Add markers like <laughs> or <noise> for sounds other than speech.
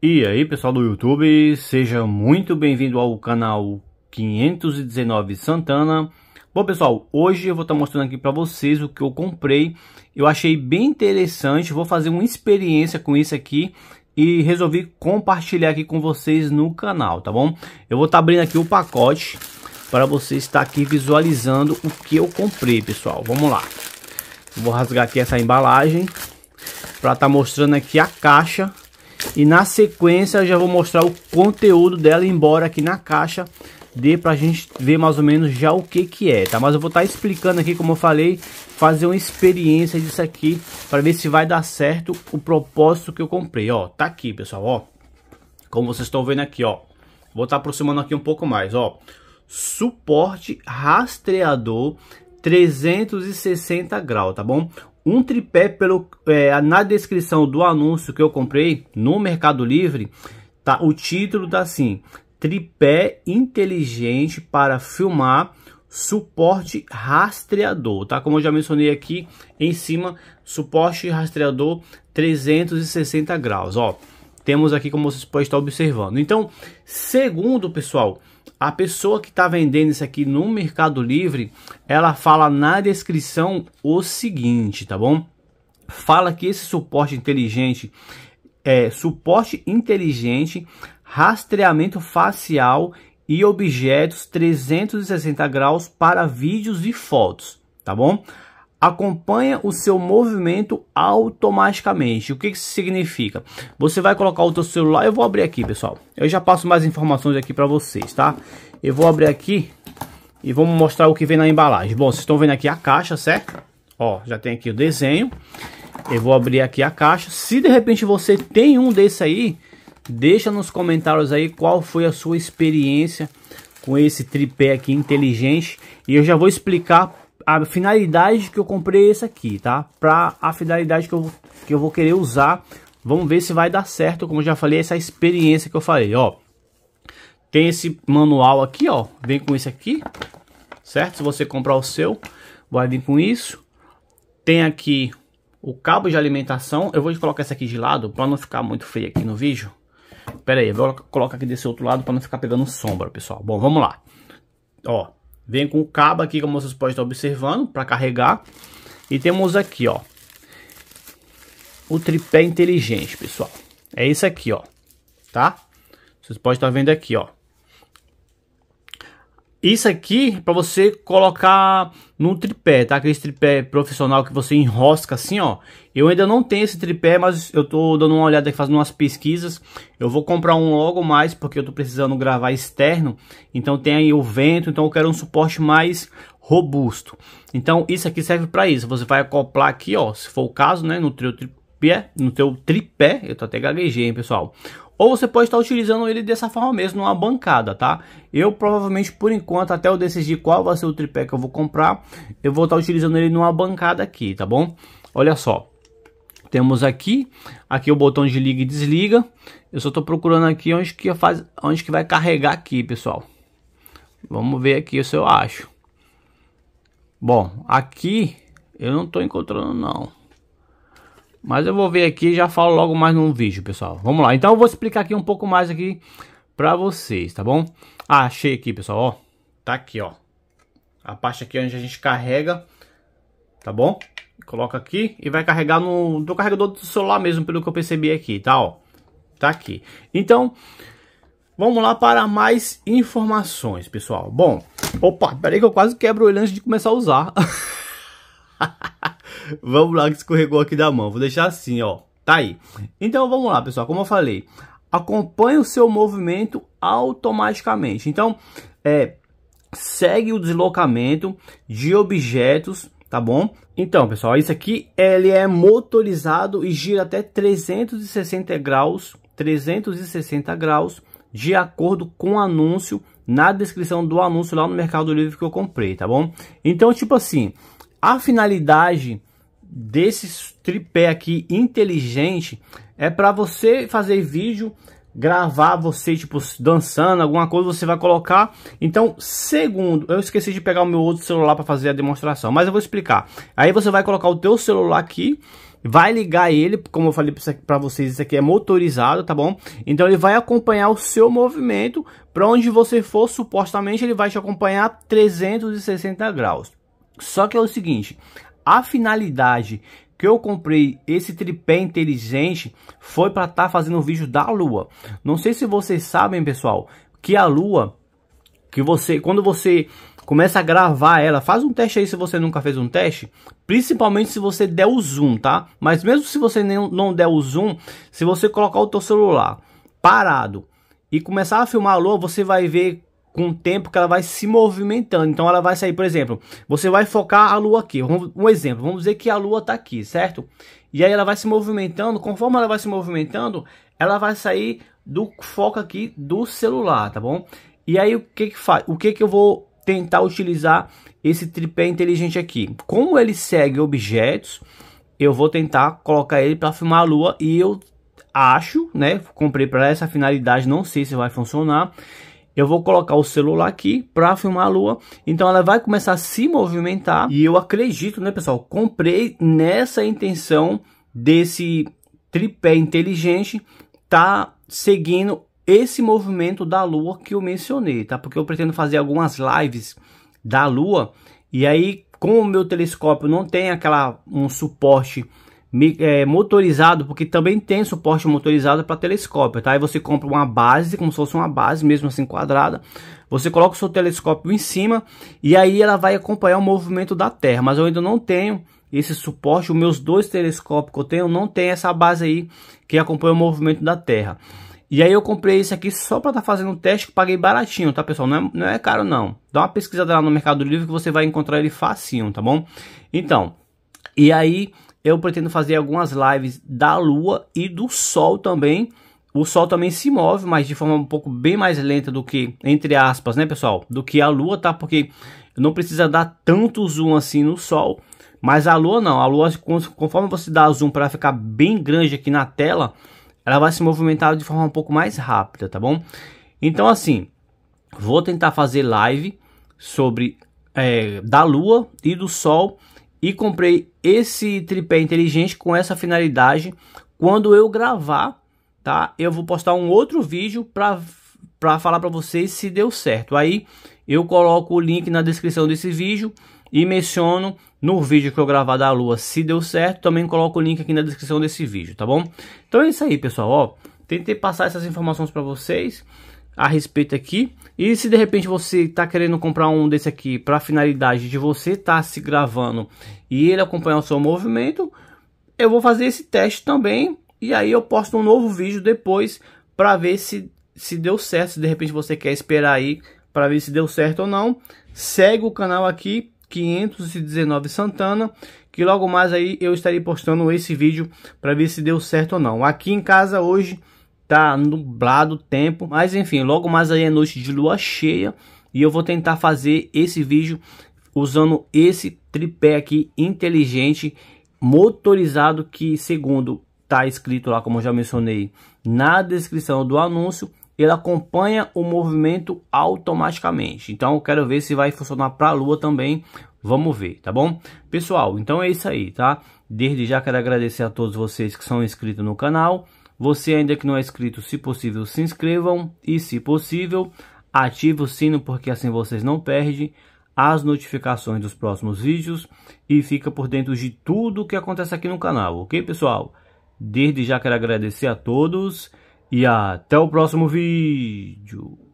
E aí pessoal do YouTube, seja muito bem-vindo ao canal 519 Santana. Bom pessoal, hoje eu vou estar tá mostrando aqui para vocês o que eu comprei. Eu achei bem interessante, vou fazer uma experiência com isso aqui e resolvi compartilhar aqui com vocês no canal, tá bom? Eu vou estar tá abrindo aqui o pacote para vocês estar tá aqui visualizando o que eu comprei, pessoal. Vamos lá. vou rasgar aqui essa embalagem para estar tá mostrando aqui a caixa e na sequência eu já vou mostrar o conteúdo dela, embora aqui na caixa dê pra gente ver mais ou menos já o que que é, tá? Mas eu vou estar tá explicando aqui, como eu falei, fazer uma experiência disso aqui para ver se vai dar certo o propósito que eu comprei, ó. Tá aqui, pessoal, ó. Como vocês estão vendo aqui, ó. Vou estar tá aproximando aqui um pouco mais, ó. Suporte rastreador 360 graus, tá bom? um tripé pelo, é, na descrição do anúncio que eu comprei no Mercado Livre, tá? O título tá assim: tripé inteligente para filmar suporte rastreador, tá? Como eu já mencionei aqui em cima, suporte rastreador 360 graus, ó. Temos aqui como vocês podem estar observando. Então, segundo, pessoal, a pessoa que está vendendo isso aqui no Mercado Livre, ela fala na descrição o seguinte, tá bom? Fala que esse suporte inteligente é suporte inteligente, rastreamento facial e objetos 360 graus para vídeos e fotos, tá bom? acompanha o seu movimento automaticamente. O que isso significa? Você vai colocar o seu celular, eu vou abrir aqui, pessoal. Eu já passo mais informações aqui para vocês, tá? Eu vou abrir aqui e vamos mostrar o que vem na embalagem. Bom, vocês estão vendo aqui a caixa, certo? Ó, já tem aqui o desenho. Eu vou abrir aqui a caixa. Se de repente você tem um desse aí, deixa nos comentários aí qual foi a sua experiência com esse tripé aqui inteligente. E eu já vou explicar a finalidade que eu comprei é esse aqui, tá? Pra a finalidade que eu, que eu vou querer usar. Vamos ver se vai dar certo, como eu já falei, essa é experiência que eu falei, ó. Tem esse manual aqui, ó. Vem com esse aqui, certo? Se você comprar o seu, vai vir com isso. Tem aqui o cabo de alimentação. Eu vou colocar esse aqui de lado para não ficar muito feio aqui no vídeo. Pera aí, eu vou colocar aqui desse outro lado para não ficar pegando sombra, pessoal. Bom, vamos lá. Ó, Vem com o cabo aqui, como vocês podem estar observando, para carregar. E temos aqui, ó, o tripé inteligente, pessoal. É isso aqui, ó, tá? Vocês podem estar vendo aqui, ó. Isso aqui para você colocar no tripé, tá? Aquele tripé profissional que você enrosca assim, ó. Eu ainda não tenho esse tripé, mas eu tô dando uma olhada aqui, fazendo umas pesquisas. Eu vou comprar um logo mais, porque eu tô precisando gravar externo. Então tem aí o vento, então eu quero um suporte mais robusto. Então isso aqui serve para isso. Você vai acoplar aqui, ó, se for o caso, né, no teu tripé, no teu tripé. Eu tô até gaguejando, pessoal ou você pode estar utilizando ele dessa forma mesmo, numa bancada, tá? Eu provavelmente, por enquanto, até eu decidir qual vai ser o tripé que eu vou comprar, eu vou estar utilizando ele numa bancada aqui, tá bom? Olha só, temos aqui, aqui o botão de liga e desliga. Eu só estou procurando aqui onde que, faz, onde que vai carregar aqui, pessoal. Vamos ver aqui se eu acho. Bom, aqui eu não estou encontrando não. Mas eu vou ver aqui e já falo logo mais no vídeo, pessoal. Vamos lá. Então eu vou explicar aqui um pouco mais aqui pra vocês, tá bom? Ah, achei aqui, pessoal, ó. Tá aqui, ó. A parte aqui onde a gente carrega, tá bom? Coloca aqui e vai carregar no, do carregador do celular mesmo, pelo que eu percebi aqui, tá, ó. Tá aqui. Então, vamos lá para mais informações, pessoal. Bom, opa, peraí que eu quase quebro ele antes de começar a usar. <laughs> Vamos lá que escorregou aqui da mão. Vou deixar assim, ó. Tá aí. Então vamos lá, pessoal. Como eu falei, acompanha o seu movimento automaticamente. Então, é, segue o deslocamento de objetos, tá bom? Então, pessoal, isso aqui ele é motorizado e gira até 360 graus, 360 graus, de acordo com o anúncio na descrição do anúncio lá no Mercado Livre que eu comprei, tá bom? Então, tipo assim, a finalidade desse tripé aqui inteligente é para você fazer vídeo, gravar você tipo dançando, alguma coisa você vai colocar. Então, segundo, eu esqueci de pegar o meu outro celular para fazer a demonstração, mas eu vou explicar. Aí você vai colocar o teu celular aqui, vai ligar ele, como eu falei para vocês, isso aqui é motorizado, tá bom? Então ele vai acompanhar o seu movimento para onde você for, supostamente ele vai te acompanhar 360 graus. Só que é o seguinte, a finalidade que eu comprei esse tripé inteligente foi para estar tá fazendo vídeo da Lua. Não sei se vocês sabem, pessoal, que a Lua, que você, quando você começa a gravar ela, faz um teste aí se você nunca fez um teste, principalmente se você der o zoom, tá? Mas mesmo se você não der o zoom, se você colocar o teu celular parado e começar a filmar a Lua, você vai ver com o tempo que ela vai se movimentando. Então ela vai sair, por exemplo, você vai focar a lua aqui. Um exemplo, vamos dizer que a lua está aqui, certo? E aí ela vai se movimentando, conforme ela vai se movimentando, ela vai sair do foco aqui do celular, tá bom? E aí o que que faz? O que que eu vou tentar utilizar esse tripé inteligente aqui? Como ele segue objetos, eu vou tentar colocar ele para filmar a lua e eu acho, né? Comprei para essa finalidade, não sei se vai funcionar eu vou colocar o celular aqui para filmar a lua, então ela vai começar a se movimentar e eu acredito, né pessoal, comprei nessa intenção desse tripé inteligente tá seguindo esse movimento da lua que eu mencionei, tá? Porque eu pretendo fazer algumas lives da lua e aí como o meu telescópio não tem aquela um suporte é, motorizado, porque também tem suporte motorizado para telescópio, tá? Aí você compra uma base, como se fosse uma base, mesmo assim quadrada. Você coloca o seu telescópio em cima e aí ela vai acompanhar o movimento da Terra. Mas eu ainda não tenho esse suporte, os meus dois telescópios que eu tenho não tem essa base aí que acompanha o movimento da Terra. E aí eu comprei esse aqui só para estar tá fazendo um teste, que paguei baratinho, tá pessoal? Não é, não é caro não. Dá uma pesquisada lá no Mercado Livre que você vai encontrar ele facinho, tá bom? Então, e aí eu pretendo fazer algumas lives da Lua e do Sol também. O Sol também se move, mas de forma um pouco bem mais lenta do que, entre aspas, né, pessoal? Do que a Lua, tá? Porque não precisa dar tanto zoom assim no Sol. Mas a Lua não. A Lua, conforme você dá zoom para ficar bem grande aqui na tela, ela vai se movimentar de forma um pouco mais rápida, tá bom? Então, assim, vou tentar fazer live sobre é, da Lua e do Sol e comprei esse tripé inteligente com essa finalidade. Quando eu gravar, tá? Eu vou postar um outro vídeo para para falar para vocês se deu certo. Aí eu coloco o link na descrição desse vídeo e menciono no vídeo que eu gravar da lua se deu certo. Também coloco o link aqui na descrição desse vídeo, tá bom? Então é isso aí, pessoal, ó. Tentei passar essas informações para vocês a respeito aqui. E se de repente você está querendo comprar um desse aqui para a finalidade de você estar tá se gravando e ele acompanhar o seu movimento, eu vou fazer esse teste também e aí eu posto um novo vídeo depois para ver se, se deu certo. Se de repente você quer esperar aí para ver se deu certo ou não, segue o canal aqui 519 Santana, que logo mais aí eu estarei postando esse vídeo para ver se deu certo ou não. Aqui em casa hoje tá nublado o tempo, mas enfim, logo mais aí é noite de lua cheia e eu vou tentar fazer esse vídeo usando esse tripé aqui inteligente motorizado que segundo tá escrito lá como eu já mencionei na descrição do anúncio ele acompanha o movimento automaticamente então eu quero ver se vai funcionar para a lua também vamos ver tá bom pessoal então é isso aí tá desde já quero agradecer a todos vocês que são inscritos no canal você ainda que não é inscrito, se possível, se inscrevam e, se possível, ative o sino porque assim vocês não perdem as notificações dos próximos vídeos e fica por dentro de tudo o que acontece aqui no canal, ok pessoal? Desde já quero agradecer a todos e até o próximo vídeo.